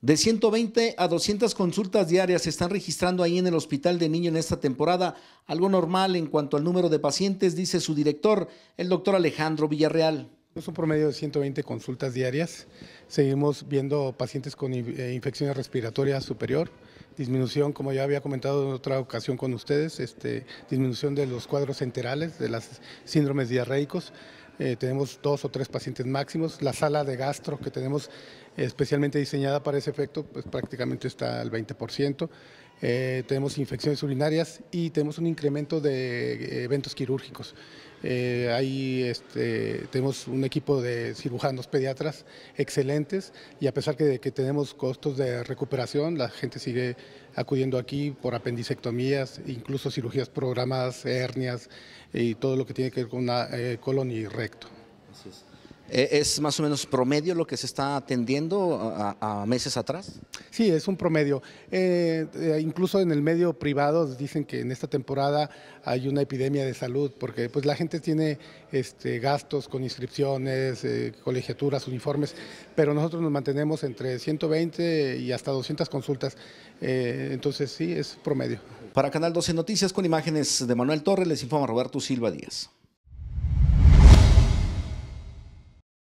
De 120 a 200 consultas diarias se están registrando ahí en el Hospital de Niño en esta temporada, algo normal en cuanto al número de pacientes, dice su director, el doctor Alejandro Villarreal un promedio de 120 consultas diarias. Seguimos viendo pacientes con eh, infecciones respiratorias superior, disminución, como ya había comentado en otra ocasión con ustedes, este, disminución de los cuadros enterales, de las síndromes diarreicos. Eh, tenemos dos o tres pacientes máximos. La sala de gastro que tenemos especialmente diseñada para ese efecto, pues prácticamente está al 20%. Eh, tenemos infecciones urinarias y tenemos un incremento de eh, eventos quirúrgicos. Eh, ahí este, tenemos un equipo de cirujanos pediatras excelentes y a pesar que, de que tenemos costos de recuperación, la gente sigue acudiendo aquí por apendicectomías, incluso cirugías programadas, hernias y todo lo que tiene que ver con una, colon y recto. Así es. Eh, ¿Es más o menos promedio lo que se está atendiendo a, meses atrás? Sí, es un promedio. Eh, eh, incluso en el medio privado dicen que en esta temporada hay una epidemia de salud porque pues, la gente tiene este, gastos con inscripciones, colegiaturas, uniformes, pero nosotros nos mantenemos entre 120 y hasta 200 consultas. entonces sí, es promedio. Para Canal 12 Noticias con imágenes de Manuel Torres les informa Roberto Silva Díaz.